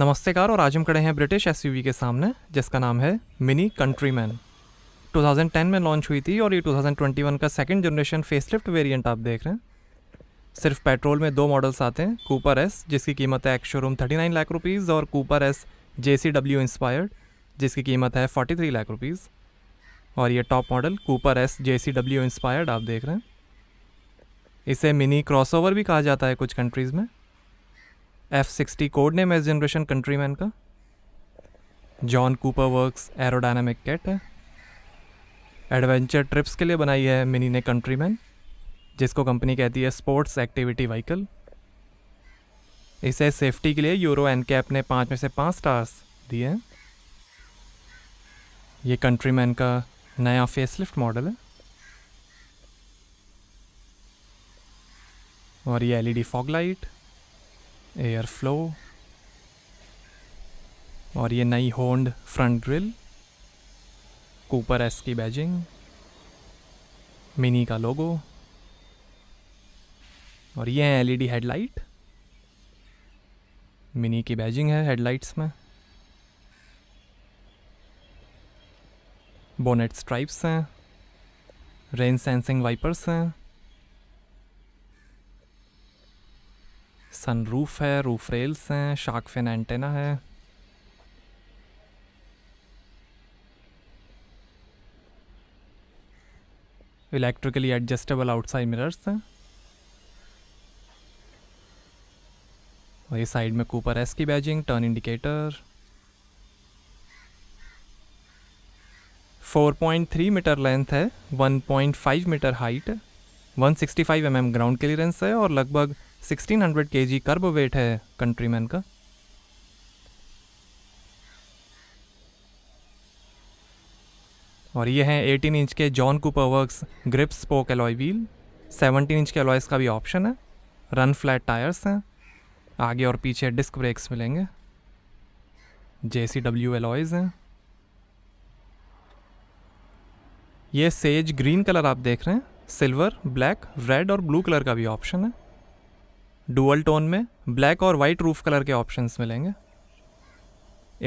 नमस्ते कार और आज हम खड़े हैं ब्रिटिश एस के सामने जिसका नाम है मिनी कंट्री 2010 में लॉन्च हुई थी और ये 2021 का सेकेंड जनरेशन फेसलिफ्ट वेरिएंट आप देख रहे हैं सिर्फ पेट्रोल में दो मॉडल्स आते हैं कूपर एस जिसकी कीमत है ex showroom thirty nine lakh rupees और Cooper S J C W inspired जिसकी कीमत है फोर्टी थ्री लाख रुपीज़ और ये top model Cooper S J C W inspired आप देख रहे हैं इसे मिनी क्रॉसओवर भी कहा जाता है कुछ कंट्रीज़ में F sixty code name S generation Countryman का John Cooper Works aerodynamic kit है एडवेंचर ट्रिप्स के लिए बनाई है मिनी ने कंट्री मैन जिसको कंपनी कहती है स्पोर्ट्स एक्टिविटी व्हीकल इसे सेफ्टी के लिए यूरो एन कैप ने पाँच में से पाँच स्टार्स दिए हैं ये कंट्री मैन का नया फेसलिफ्ट मॉडल है और ये LED fog light air flow और ये नई होंड फ्रंट ग्रिल कूपर एस की बैजिंग मिनी का लोगो और ये e है एलईडी हेडलाइट मिनी की बैजिंग है हेडलाइट्स में बोनेट स्ट्राइप्स हैं रेन सेंसिंग वाइपर्स हैं सनरूफ है रूफ रेल्स हैं शार्क फिन एंटेना है इलेक्ट्रिकली एडजस्टेबल आउटसाइड मिरर्स हैं और साइड में कूपर एस की badging turn indicator 4.3 metre length है 1.5 metre height 165 M mm ground clearance है और लगभग सिक्सटीन हंड्रेड के जी कर्ब वेट है कंट्रीमैन का और ये हैं एटीन इंच के John Cooper Works grip spoke alloy wheel seventeen inch के अलॉयस का भी ऑप्शन है रन फ्लैट टायर्स हैं आगे और पीछे डिस्क ब्रेक्स मिलेंगे जे सी डब्ल्यू एलॉयज़ हैं ये सेज ग्रीन कलर आप देख रहे हैं सिल्वर ब्लैक रेड और ब्लू कलर का भी ऑप्शन है डुअल टोन में ब्लैक और वाइट रूफ कलर के ऑप्शंस मिलेंगे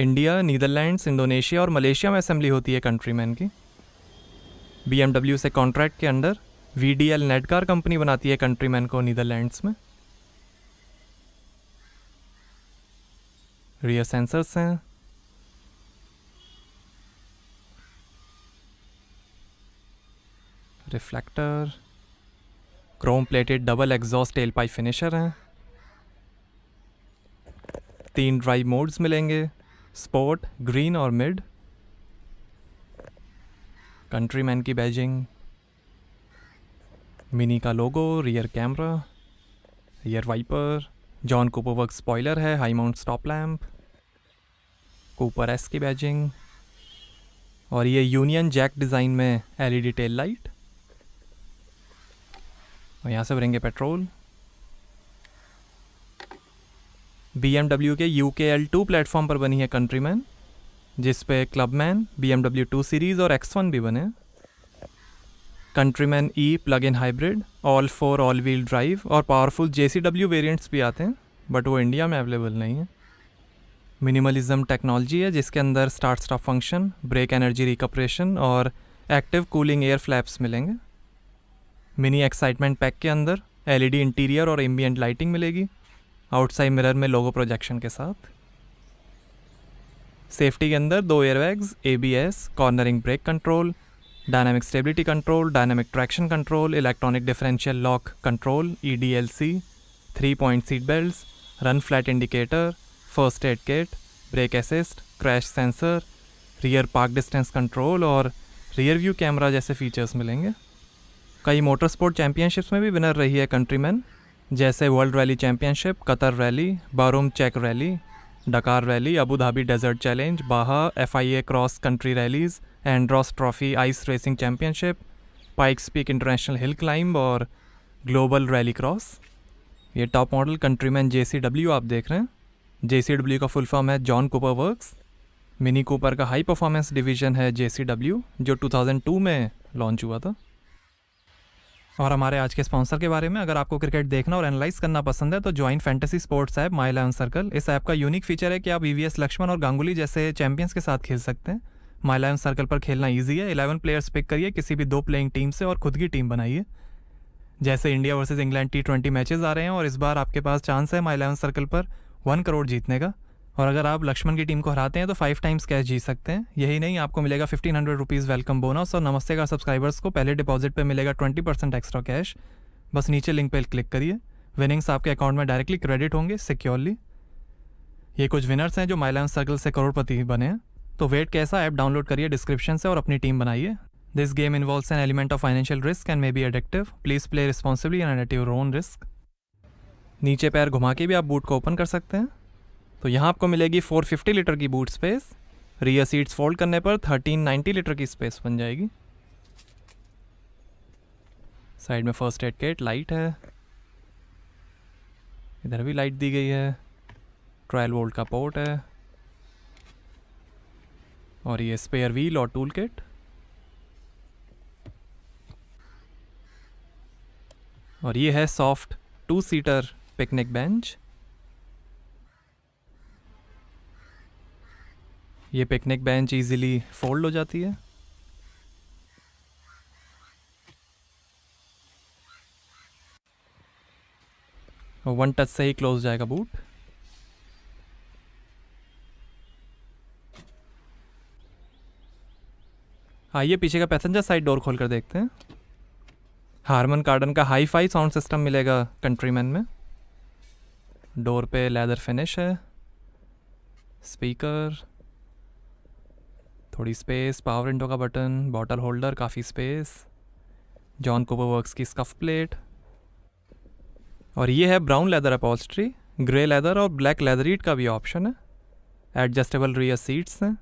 इंडिया नीदरलैंड्स इंडोनेशिया और मलेशिया में असेंबली होती है कंट्रीमैन की बी से कॉन्ट्रैक्ट के under V D L Nedcar company बनाती है कंट्रीमैन को नीदरलैंड्स में रियर सेंसर्स हैं reflector chrome plated double exhaust tail pipe finisher हैं तीन ड्राइव मोड्स मिलेंगे स्पोर्ट ग्रीन और मिड कंट्रीमैन की बैजिंग मिनी का logo rear camera rear wiper John Work spoiler है high mount stop lamp Cooper S की badging और ये यूनियन जैक डिज़ाइन में एलईडी टेल लाइट और यहाँ से भरेंगे पेट्रोल बी के U K L two platform पर बनी है कंट्री मैन जिस पे मैन B M W two series और एक्स वन भी बने Countryman E plug in hybrid all four all wheel drive और powerful J C W variants भी आते हैं बट वो इंडिया में अवेलेबल नहीं है मिनिमलिज्म टेक्नोलॉजी है जिसके अंदर start stop function brake energy recuperation और एक्टिव कूलिंग एयर फ्लैप्स मिलेंगे मिनी एक्साइटमेंट पैक के अंदर एलईडी इंटीरियर और एम्बियंट लाइटिंग मिलेगी आउटसाइड मिरर में लोगो प्रोजेक्शन के साथ सेफ्टी के अंदर दो airbags ABS cornering brake control dynamic stability control dynamic traction control electronic differential lock control EDLC three point seat belt run flat indicator first aid kit brake assist crash sensor rear park distance control और rear view camera जैसे features मिलेंगे कई motor sport championships में भी winner रही है Countryman जैसे World Rally Championship Qatar Rally बारूम चेक Rally Dakar Rally Abu Dhabi Desert Challenge Baja F I A Cross Country Rallies Andros Trophy Ice Racing Championship Pikes Peak International Hill Climb और Global Rally Cross ये top model Countryman J C W आप देख रहे हैं J C W का full form है John Cooper Works Mini Cooper का high performance division है जे सी डब्ल्यू जो 2002 में लॉन्च हुआ था और हमारे आज के स्पॉन्सर के बारे में अगर आपको क्रिकेट देखना और एनालाइज करना पसंद है तो join fantasy sports app My Eleven Circle इस ऐप का यूनिक फीचर है कि आप ईवीएस लक्ष्मण और गांगुली जैसे चैंपियंस के साथ खेल सकते हैं माई इलेवन सर्कल पर खेलना ईजी है इलेवन प्लेयर्स पिक करिए किसी भी दो प्लेइंग टीम से और खुद की टीम बनाइए जैसे India versus England T twenty matches आ रहे हैं और इस बार आपके पास चांस है माई इलेवन सर्कल पर वन करोड़ जीतने का और अगर आप लक्ष्मण की टीम को हराते हैं तो फाइव टाइम्स कैश जीत सकते हैं यही नहीं आपको मिलेगा fifteen hundred rupees welcome bonus और नमस्ते का सब्सक्राइबर्स को पहले डिपॉजिट पे मिलेगा ट्वेंटी परसेंट एक्स्ट्रा कैश बस नीचे लिंक पर क्लिक करिए विनिंग्स आपके अकाउंट में डायरेक्टली क्रेडिट होंगे सिक्योरली ये कुछ विनर्स हैं जो माइलाइन सर्कल से करोड़पति बने हैं तो वेट कैसा ऐप डाउनलोड करिए डिस्क्रिप्शन से और अपनी टीम बनाइए this game involves an element of financial risk and may be addictive please play responsibly and at your own risk नीचे पैर घुमा के भी आप बूट को ओपन कर सकते हैं तो यहाँ आपको मिलेगी 450 लीटर की boot space rear seats fold करने पर 1390 लीटर की स्पेस बन जाएगी साइड में फर्स्ट एड किट लाइट है इधर भी लाइट दी गई है ट्रायल वोल्ट का पोर्ट है और ये स्पेयर व्हील और टूल किट और ये है soft two seater picnic bench ये पिकनिक बेंच इजीली फोल्ड हो जाती है वन टच से ही क्लोज जाएगा बूट आइए पीछे का पैसेंजर साइड डोर खोल कर देखते हैं हारमन कार्डन का हाई फाई साउंड सिस्टम मिलेगा कंट्रीमैन में डोर पे लेदर फिनिश है स्पीकर थोड़ी स्पेस पावर विंडो का बटन बॉटल होल्डर काफ़ी स्पेस जॉन कोबो वर्क्स की स्कफ प्लेट और ये है brown leather upholstery grey leather और ब्लैक लेदरीट का भी ऑप्शन है एडजस्टेबल रियर सीट्स हैं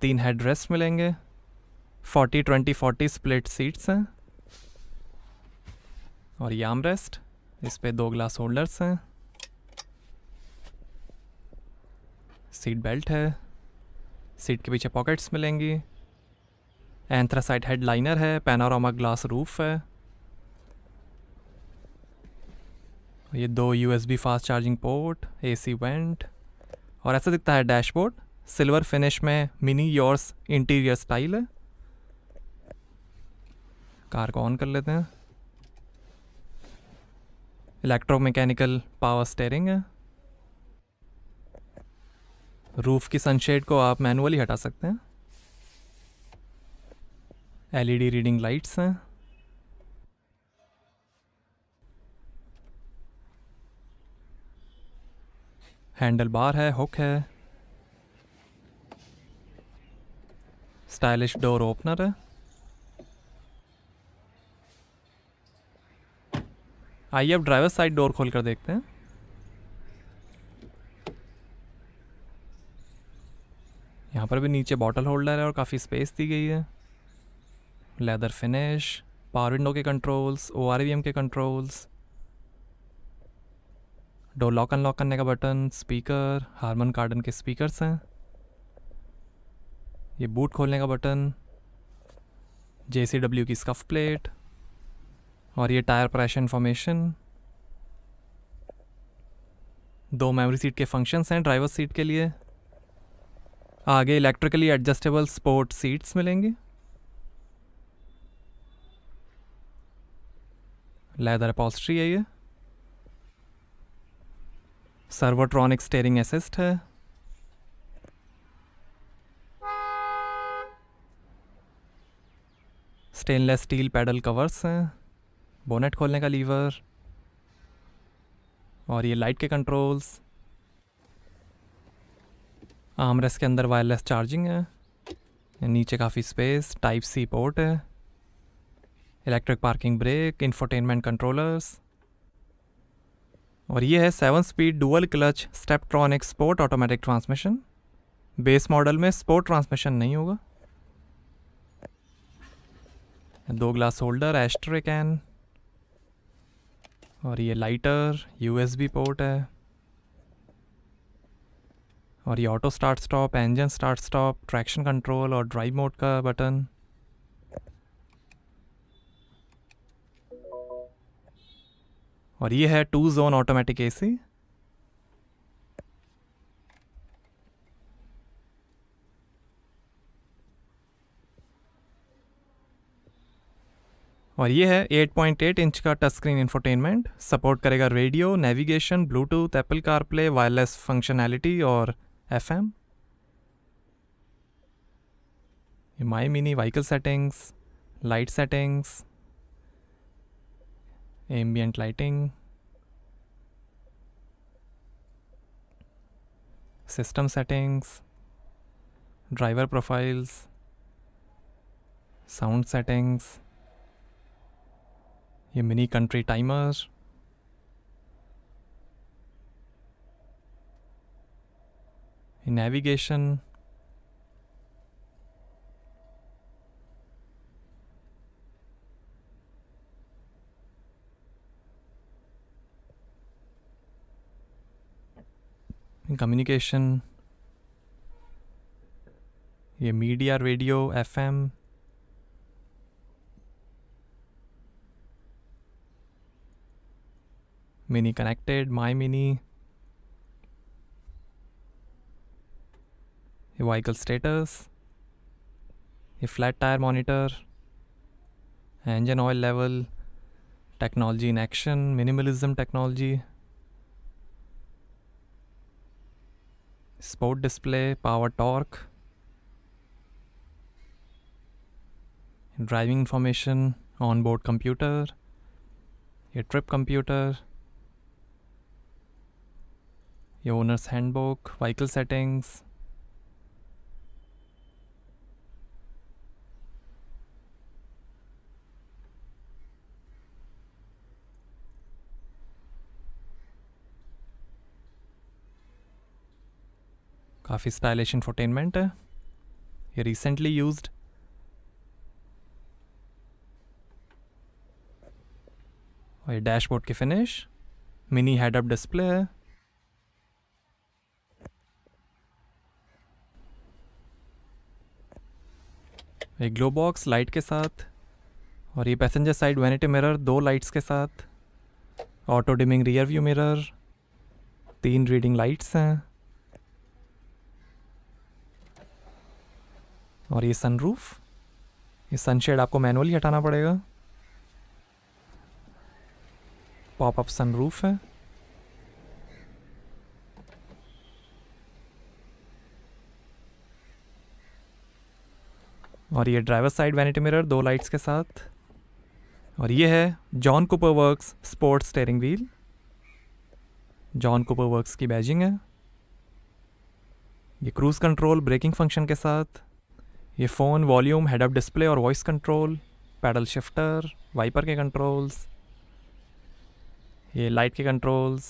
तीन हेड रेस्ट मिलेंगे forty twenty forty split seats हैं और ये आम रेस्ट इस पर दो ग्लास होल्डर्स हैं सीट बेल्ट है सीट के पीछे पॉकेट्स मिलेंगी एंथ्रासाइट हेड लाइनर है पैनोरामा ग्लास रूफ है ये दो USB fast charging port AC vent और ऐसा दिखता है डैशबोर्ड सिल्वर फिनिश में मिनी योर्स इंटीरियर स्टाइल है कार को ऑन कर लेते हैं इलेक्ट्रोमैकेनिकल पावर स्टेयरिंग है रूफ़ की सनशेड को आप मैनुअली हटा सकते हैं एलईडी रीडिंग लाइट्स हैं हैंडल बार है हुक है स्टाइलिश डोर ओपनर है आइए अब ड्राइवर साइड डोर खोल कर देखते हैं यहाँ पर भी नीचे बॉटल होल्डर है और काफ़ी स्पेस दी गई है लेदर फिनिश पावर विंडो के कंट्रोल्स ओ के कंट्रोल्स डोर लॉक अनलॉक करने का बटन स्पीकर हारमन कार्डन के स्पीकर्स हैं ये बूट खोलने का बटन जे की स्कफ प्लेट और ये टायर प्रेशर इन्फॉर्मेशन दो मेमोरी सीट के फंक्शंस हैं ड्राइवर सीट के लिए आगे इलेक्ट्रिकली एडजस्टेबल स्पोर्ट सीट्स मिलेंगे लेदर अपॉस्ट्री है ये सर्वोट्रॉनिक स्टेयरिंग असिस्ट है स्टेनलेस स्टील पैडल कवर्स हैं बोनेट खोलने का लीवर और ये लाइट के कंट्रोल्स आमरेस के अंदर वायरलेस चार्जिंग है नीचे काफ़ी स्पेस टाइप सी पोर्ट है electric parking brake infotainment controllers और ये है seven speed dual clutch steptronic sport automatic transmission base model में स्पोर्ट ट्रांसमिशन नहीं होगा दो ग्लास होल्डर एस्ट्रे कैन और ये लाइटर यूएसबी पोर्ट है और ये auto start stop engine start stop traction control और ड्राइव मोड का बटन और ये है टू जोन ऑटोमेटिक एसी और ये है 8.8 इंच का टच स्क्रीन इंफोटेनमेंट सपोर्ट करेगा radio navigation bluetooth Apple CarPlay wireless functionality और FM. In my Mini vehicle settings, light settings, ambient lighting, system settings, driver profiles, sound settings, ये mini country timer, In navigation, in communication, yeah, media, radio, FM. Mini connected, my mini. your vehicle status, a flat tire monitor, engine oil level, technology in action, minimalism technology, sport display, power torque, driving information, onboard computer, your trip computer, your owner's handbook, vehicle settings, काफ़ी stylish infotainment है ये recently use और ये dashboard की finish Mini head up display है एक glove box light के साथ और ये पैसेंजर साइड वैनिटी मिरर दो लाइट्स के साथ auto dimming rear view mirror तीन रीडिंग लाइट्स हैं और ये सनरूफ ये सनशेड आपको मैनुअली हटाना पड़ेगा पॉप अप सनरूफ है और ये ड्राइवर साइड वैनिटी मिरर दो लाइट्स के साथ और ये है John Cooper Works sports steering wheel John Cooper Works की बैजिंग है ये क्रूज़ कंट्रोल ब्रेकिंग फंक्शन के साथ ये phone volume head up display और voice control paddle shifter wiper के कंट्रोल्स ये लाइट के कंट्रोल्स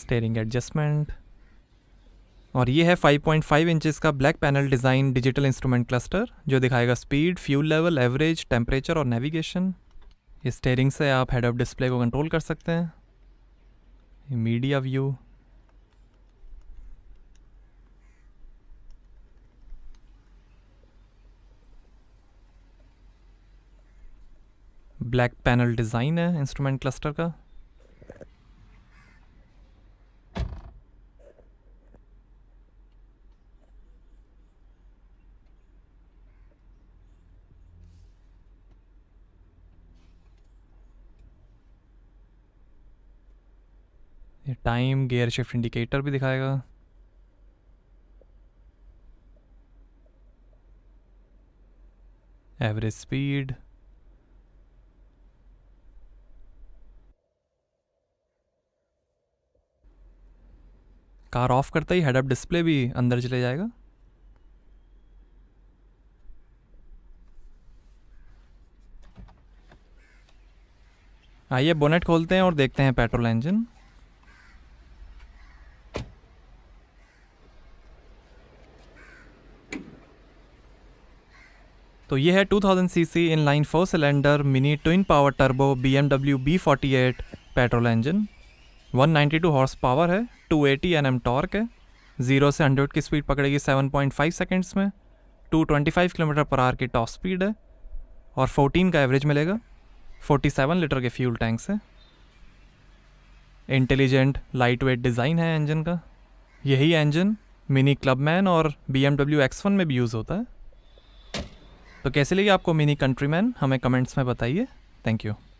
स्टेयरिंग एडजस्टमेंट और ये है 5.5 इंचेस का black panel design digital instrument cluster जो दिखाएगा speed fuel level average temperature और नेविगेशन ये स्टेयरिंग से आप हेड अप डिस्प्ले को कंट्रोल कर सकते हैं media view black panel design है इंस्ट्रूमेंट क्लस्टर का टाइम गेयर शिफ्ट इंडिकेटर भी दिखाएगा एवरेज स्पीड कार ऑफ करते ही हेडअप डिस्प्ले भी अंदर चले जाएगा आइए बोनेट खोलते हैं और देखते हैं पेट्रोल इंजन तो ये है 2000 CC inline four cylinder Mini twin power turbo B M B forty eight petrol engine 192 horse power है 280 एटी एन एम टॉर्क है ज़ीरो से हंड्रेड की स्पीड पकड़ेगी 7.5 सेकेंड्स में 225 किलोमीटर पर आवर की टॉप स्पीड है और 14 का एवरेज मिलेगा 47 लीटर के फ्यूल टैंक से इंटेलिजेंट लाइट वेट डिज़ाइन है इंजन का यही इंजन मिनी क्लबमैन और B M W X one में भी यूज़ होता है तो कैसे लगी आपको मिनी कंट्रीमैन हमें कमेंट्स में बताइए थैंक यू